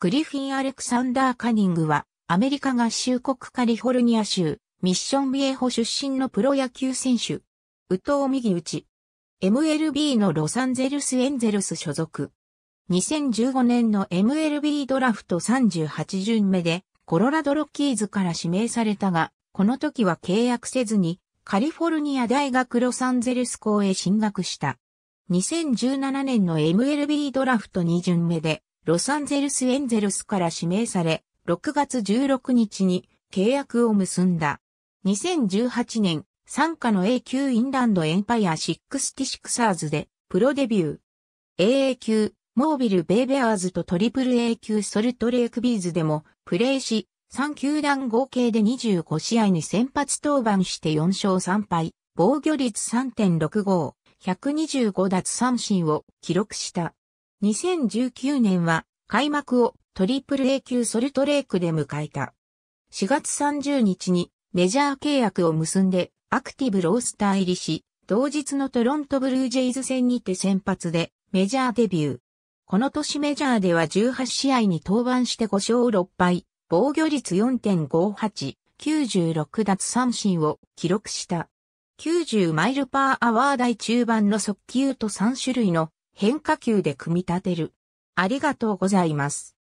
グリフィン・アレクサンダー・カニングは、アメリカ合衆国カリフォルニア州、ミッションビエホ出身のプロ野球選手。宇藤右打ち。MLB のロサンゼルス・エンゼルス所属。2015年の MLB ドラフト38巡目で、コロラドロッキーズから指名されたが、この時は契約せずに、カリフォルニア大学ロサンゼルス校へ進学した。2017年の MLB ドラフト2巡目で、ロサンゼルスエンゼルスから指名され、6月16日に契約を結んだ。2018年、参加の A 級インランドエンパイア66サーズでプロデビュー。AA 級、モービルベイベアーズとトリプル A 級ソルトレイクビーズでもプレーし、3球団合計で25試合に先発登板して4勝3敗、防御率3.65、125奪三振を記録した。2019年は開幕をトリプル A 級ソルトレークで迎えた。4月30日にメジャー契約を結んでアクティブロースター入りし、同日のトロントブルージェイズ戦にて先発でメジャーデビュー。この年メジャーでは18試合に登板して5勝6敗、防御率4.58、96奪三振を記録した。90マイルパーアワー台中盤の速球と3種類の変化球で組み立てる。ありがとうございます。